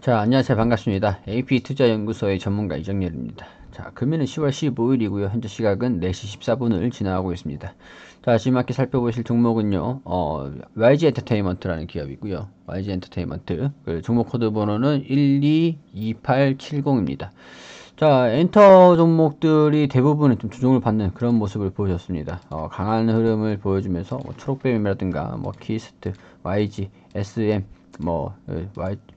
자 안녕하세요 반갑습니다 AP투자연구소의 전문가 이정렬입니다 자 금일은 10월 15일이고요 현재 시각은 4시 14분을 지나가고 있습니다 자 지금 함 살펴보실 종목은요 어, YG 엔터테인먼트라는 기업이고요 YG 엔터테인먼트 그 종목 코드 번호는 122870입니다 자 엔터 종목들이 대부분은 좀 조정을 받는 그런 모습을 보셨습니다 어, 강한 흐름을 보여주면서 뭐 초록뱀이라든가 뭐 키스트, YG, SM 뭐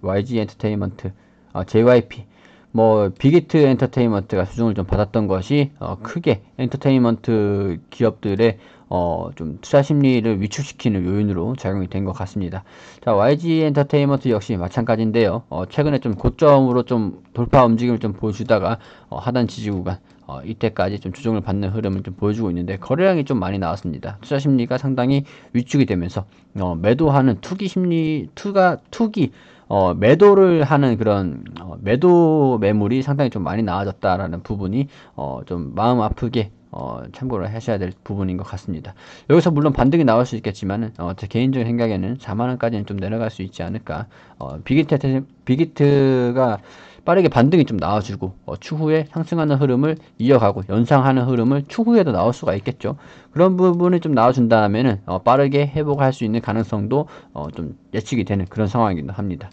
YG 어, 엔터테인먼트, 아, JYP, 뭐 빅히트 엔터테인먼트가 수중을 좀 받았던 것이 어, 크게 엔터테인먼트 기업들의 어, 좀 투자 심리를 위축시키는 요인으로 작용이 된 것 같습니다. 자, YG 엔터테인먼트 역시 마찬가지인데요. 어, 최근에 좀 고점으로 좀 돌파 움직임을 좀 보여주다가 어, 하단 지지 구간 어, 이때까지 좀 조정을 받는 흐름을 좀 보여주고 있는데 거래량이 좀 많이 나왔습니다. 투자 심리가 상당히 위축이 되면서 어, 매도하는 투기 심리 투가 투기 어, 매도를 하는 그런 어, 매도 매물이 상당히 좀 많이 나아졌다라는 부분이 어, 좀 마음 아프게 어, 참고를 하셔야 될 부분인 것 같습니다. 여기서 물론 반등이 나올 수있겠지만 어, 제 개인적인 생각에는 4만 원까지는 좀 내려갈 수 있지 않을까. 어, 비기트 비기트가 빠르게 반등이 좀 나와주고 어, 추후에 상승하는 흐름을 이어가고 연상하는 흐름을 추후에도 나올 수가 있겠죠. 그런 부분을 좀 나와준다면은 어, 빠르게 회복할 수 있는 가능성도 어, 좀 예측이 되는 그런 상황이기도 합니다.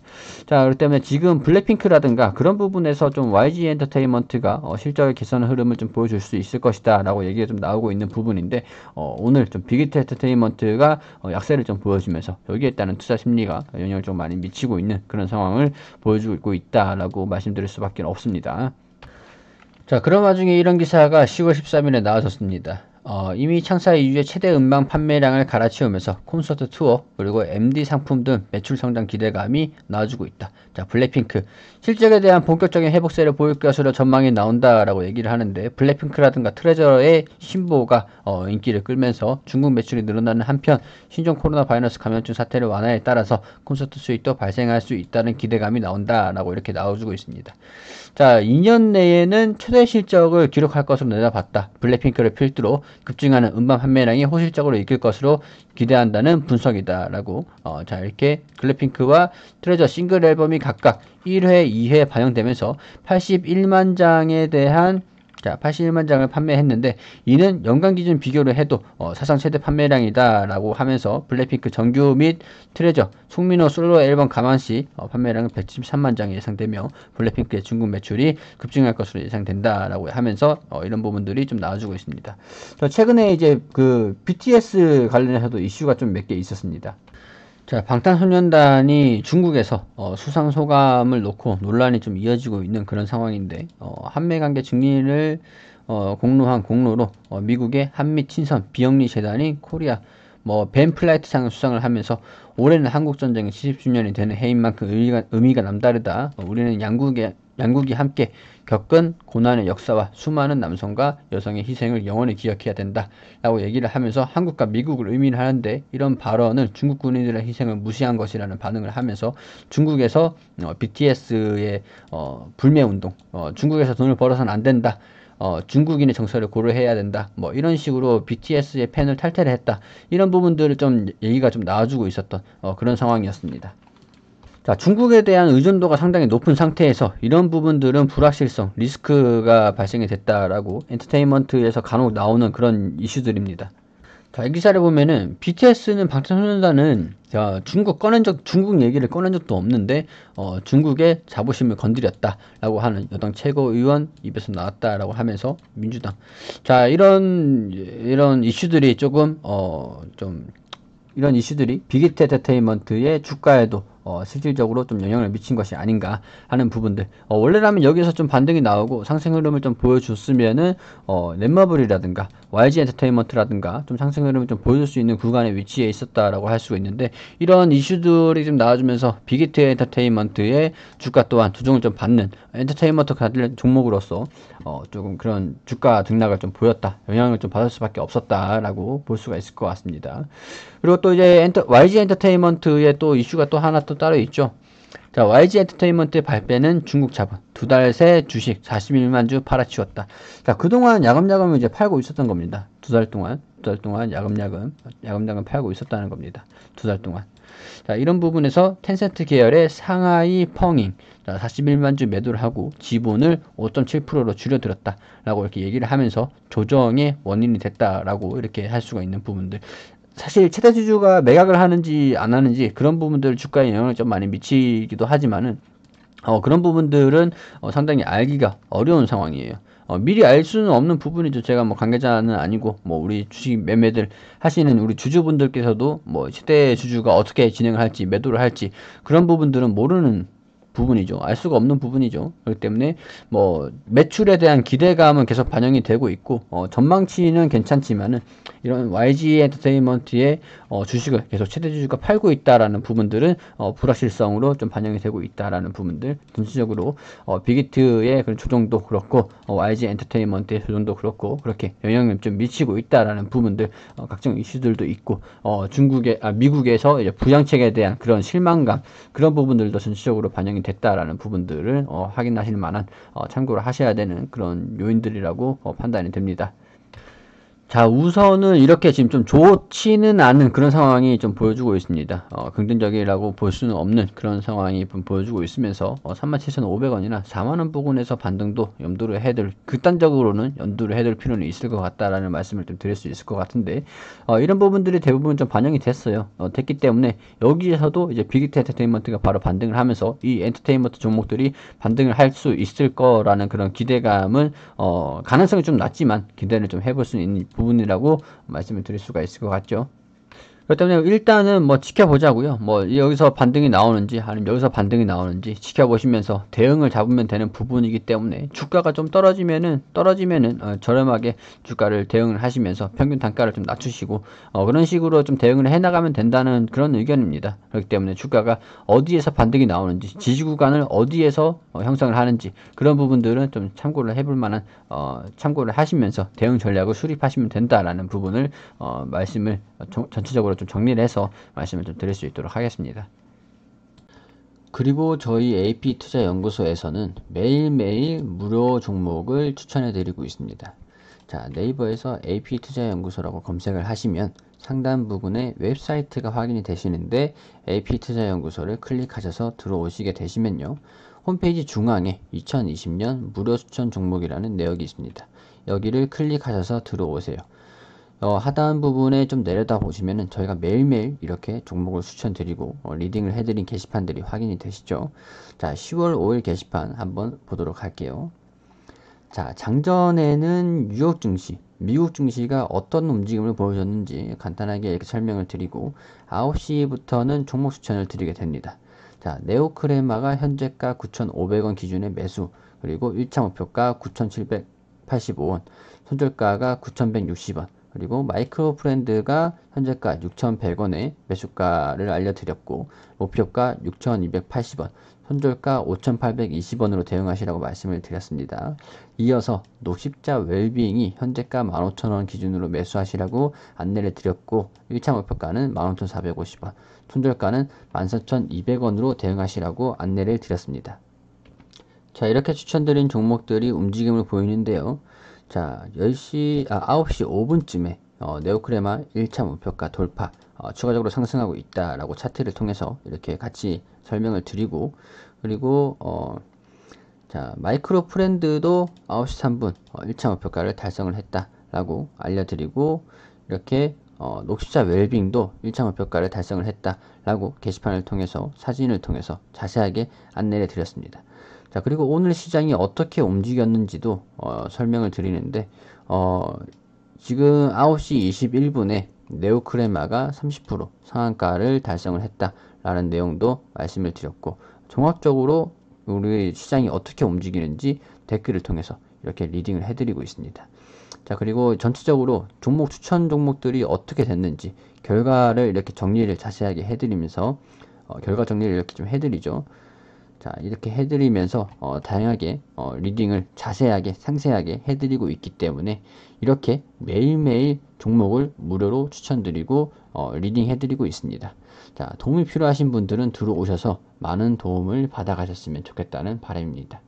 자, 그렇기 때문에 지금 블랙핑크라든가 그런 부분에서 좀 YG 엔터테인먼트가 어, 실적의 개선 흐름을 좀 보여줄 수 있을 것이다라고 얘기가 좀 나오고 있는 부분인데 어, 오늘 좀 빅히트 엔터테인먼트가 어, 약세를 좀 보여주면서 여기에 따른 투자 심리가 영향을 좀 많이 미치고 있는 그런 상황을 보여주고 있다라고 말. 말씀드릴 수밖에 없습니다. 자, 그런 와중에 이런 기사가 10월 13일에 나왔었습니다. 어, 이미 창사 이후의 최대 음반 판매량을 갈아치우면서 콘서트 투어 그리고 MD 상품 등 매출 성장 기대감이 나와주고 있다. 자 블랙핑크 실적에 대한 본격적인 회복세를 보일 것으로 전망이 나온다라고 얘기를 하는데 블랙핑크라든가 트레저의 신보가 어, 인기를 끌면서 중국 매출이 늘어나는 한편 신종 코로나 바이러스 감염증 사태를 완화에 따라서 콘서트 수익도 발생할 수 있다는 기대감이 나온다라고 이렇게 나와주고 있습니다. 자 2년 내에는 최대 실적을 기록할 것으로 내다봤다. 블랙핑크를 필두로 급증하는 음반 판매량이 호실적으로 이끌 것으로 기대한다는 분석이다라고 어, 자 이렇게 글래핑크와 트레저 싱글 앨범이 각각 1회, 2회 반영되면서 81만 장에 대한 자, 81만 장을 판매했는데 이는 연간 기준 비교를 해도 어, 사상 최대 판매량이다라고 하면서 블랙핑크 정규 및 트레저, 송민호 솔로 앨범 가만시 어, 판매량은 173만 장이 예상되며 블랙핑크의 중국 매출이 급증할 것으로 예상된다라고 하면서 어, 이런 부분들이 좀 나와주고 있습니다. 최근에 이제 그 BTS 관련해서도 이슈가 좀 몇 개 있었습니다. 자, 방탄소년단이 중국에서 어, 수상 소감을 놓고 논란이 좀 이어지고 있는 그런 상황인데 어, 한미 관계 증리을 어, 공로한 공로로 어, 미국의 한미 친선 비영리 재단이 코리아 뭐 벤플라이트상을 수상을 하면서 올해는 한국전쟁이 70주년이 되는 해인 만큼 의미가, 의미가 남다르다. 뭐, 우리는 양국의, 양국이 함께 겪은 고난의 역사와 수많은 남성과 여성의 희생을 영원히 기억해야 된다. 라고 얘기를 하면서 한국과 미국을 의미 하는데 이런 발언은 중국 군인들의 희생을 무시한 것이라는 반응을 하면서 중국에서 어, BTS의 어, 불매운동, 어, 중국에서 돈을 벌어서는 안 된다. 어, 중국인의 정서를 고려해야 된다. 뭐 이런 식으로 BTS의 팬을 탈퇴를 했다. 이런 부분들을 좀 얘기가 좀 나와주고 있었던 어, 그런 상황이었습니다. 자, 중국에 대한 의존도가 상당히 높은 상태에서 이런 부분들은 불확실성, 리스크가 발생이 됐다라고 엔터테인먼트에서 간혹 나오는 그런 이슈들입니다. 자, 이 기사를 보면은 BTS는 방탄소년단은 자, 중국 꺼낸 적 중국 얘기를 꺼낸 적도 없는데 어, 중국의 자부심을 건드렸다라고 하는 여당 최고의원 입에서 나왔다라고 하면서 민주당 자 이런 이런 이슈들이 조금 어 좀 이런 이슈들이 비기트 엔터테인먼트의 주가에도 어, 실질적으로 좀 영향을 미친 것이 아닌가 하는 부분들 어, 원래라면 여기서좀 반등이 나오고 상승 흐름을 좀 보여줬으면은 어, 넷마블이라든가 YG 엔터테인먼트라든가 좀 상승 흐름을 좀 보여줄 수 있는 구간의 위치에 있었다라고 할 수가 있는데 이런 이슈들이 좀 나와주면서 비기트 엔터테인먼트의 주가 또한 주종을 좀 받는 엔터테인먼트 가들 종목으로서 어, 조금 그런 주가 등락을 좀 보였다 영향을 좀 받을 수밖에 없었다라고 볼 수가 있을 것 같습니다. 그리고 또 이제 엔터, YG 엔터테인먼트의 또 이슈가 또 하나 또 따로 있죠. 자, YG 엔터테인먼트의 발표는 중국 자본. 두 달 새 주식 41만 주 팔아치웠다. 자, 그동안 야금야금 이제 팔고 있었던 겁니다. 두 달 동안. 두 달 동안 야금야금, 야금야금 팔고 있었다는 겁니다. 두 달 동안. 자, 이런 부분에서 텐센트 계열의 상하이 펑잉. 자, 41만 주 매도를 하고 지분을 5.7%로 줄여들었다. 라고 이렇게 얘기를 하면서 조정의 원인이 됐다라고 이렇게 할 수가 있는 부분들. 사실 최대 주주가 매각을 하는지 안 하는지 그런 부분들 주가에 영향을 좀 많이 미치기도 하지만은 어, 그런 부분들은 어, 상당히 알기가 어려운 상황이에요. 어, 미리 알 수는 없는 부분이죠. 제가 뭐 관계자는 아니고 뭐 우리 주식 매매들 하시는 우리 주주분들께서도 뭐최대 주주가 어떻게 진행을 할지 매도를 할지 그런 부분들은 모르는 부분이죠. 알 수가 없는 부분이죠. 그렇기 때문에 뭐 매출에 대한 기대감은 계속 반영이 되고 있고 어, 전망치는 괜찮지만은 이런 YG 엔터테인먼트의 어, 주식을 계속 최대 주주가 팔고 있다라는 부분들은 어, 불확실성으로 좀 반영이 되고 있다라는 부분들 전체적으로 어, 빅히트의 그런 조정도 그렇고 어, YG 엔터테인먼트의 조정도 그렇고 그렇게 영향을 좀 미치고 있다라는 부분들 어, 각종 이슈들도 있고 어, 중국의 아, 미국에서 이제 부양책에 대한 그런 실망감 그런 부분들도 전체적으로 반영이 적용이 됐다라는 부분들을 어, 확인하실 만한 어, 참고를 하셔야 되는 그런 요인들이라고 어, 판단이 됩니다. 자, 우선은 이렇게 지금 좀 좋지는 않은 그런 상황이 좀 보여주고 있습니다. 어, 긍정적이라고 볼 수는 없는 그런 상황이 보여주고 있으면서 어, 37,500원이나 4만원 부근에서 반등도 염두를 해둘, 극단적으로는 염두를 해둘 필요는 있을 것 같다라는 말씀을 좀 드릴 수 있을 것 같은데, 어, 이런 부분들이 대부분 좀 반영이 됐어요. 어, 됐기 때문에 여기에서도 이제 빅히트 엔터테인먼트가 바로 반등을 하면서 이 엔터테인먼트 종목들이 반등을 할 수 있을 거라는 그런 기대감은, 어, 가능성이 좀 낮지만 기대를 좀 해볼 수 있는 부분이라고 말씀을 드릴 수가 있을 것 같죠. 그렇기 때문에 일단은 뭐 지켜보자고요. 뭐 여기서 반등이 나오는지 아니면 여기서 반등이 나오는지 지켜보시면서 대응을 잡으면 되는 부분이기 때문에 주가가 좀 떨어지면은 떨어지면은 어, 저렴하게 주가를 대응을 하시면서 평균 단가를 좀 낮추시고 어, 그런 식으로 좀 대응을 해 나가면 된다는 그런 의견입니다. 그렇기 때문에 주가가 어디에서 반등이 나오는지 지지 구간을 어디에서 어, 형성을 하는지 그런 부분들은 좀 참고를 해볼 만한 어, 참고를 하시면서 대응 전략을 수립하시면 된다라는 부분을 어, 말씀을 어, 전체적으로 좀 정리를 해서 말씀을 좀 드릴 수 있도록 하겠습니다. 그리고 저희 AP 투자 연구소에서는 매일매일 무료 종목을 추천해 드리고 있습니다. 자, 네이버에서 AP 투자 연구소라고 검색을 하시면 상단 부분에 웹사이트가 확인이 되시는데 AP 투자 연구소를 클릭하셔서 들어오시게 되시면요. 홈페이지 중앙에 2020년 무료 추천 종목이라는 내역이 있습니다. 여기를 클릭하셔서 들어오세요. 어, 하단 부분에 좀 내려다 보시면은 저희가 매일매일 이렇게 종목을 추천드리고 어, 리딩을 해드린 게시판들이 확인이 되시죠. 자, 10월 5일 게시판 한번 보도록 할게요. 자, 장전에는 뉴욕 증시, 미국 증시가 어떤 움직임을 보여줬는지 간단하게 이렇게 설명을 드리고 9시부터는 종목 추천을 드리게 됩니다. 자, 네오크레마가 현재가 9,500원 기준의 매수, 그리고 1차 목표가 9,785원, 손절가가 9,160원, 그리고 마이크로 프렌드가 현재가 6,100원에 매수가를 알려드렸고 목표가 6,280원, 손절가 5,820원으로 대응하시라고 말씀을 드렸습니다. 이어서 녹십자 웰빙이 현재가 15,000원 기준으로 매수하시라고 안내를 드렸고 1차 목표가는 15,450원, 손절가는 14,200원으로 대응하시라고 안내를 드렸습니다. 자 이렇게 추천드린 종목들이 움직임을 보이는데요. 자, 10시, 아, 9시 5분쯤에 어, 네오크레마 1차 목표가 돌파, 어, 추가적으로 상승하고 있다라고 차트를 통해서 이렇게 같이 설명을 드리고, 그리고, 어, 자, 마이크로 프렌드도 9시 3분, 어, 1차 목표가를 달성을 했다라고 알려드리고, 이렇게, 어, 녹십자 웰빙도 1차 목표가를 달성을 했다라고 게시판을 통해서, 사진을 통해서 자세하게 안내를 드렸습니다. 자 그리고 오늘 시장이 어떻게 움직였는지도 어, 설명을 드리는데 어, 지금 9시 21분에 네오크레마가 30% 상한가를 달성을 했다라는 내용도 말씀을 드렸고 종합적으로 우리 시장이 어떻게 움직이는지 댓글을 통해서 이렇게 리딩을 해드리고 있습니다. 자 그리고 전체적으로 종목 추천 종목들이 어떻게 됐는지 결과를 이렇게 정리를 자세하게 해드리면서 어, 결과 정리를 이렇게 좀 해드리죠. 자 이렇게 해드리면서 어, 다양하게 어, 리딩을 자세하게 상세하게 해드리고 있기 때문에 이렇게 매일매일 종목을 무료로 추천드리고 어, 리딩 해드리고 있습니다. 자 도움이 필요하신 분들은 들어오셔서 많은 도움을 받아가셨으면 좋겠다는 바람입니다.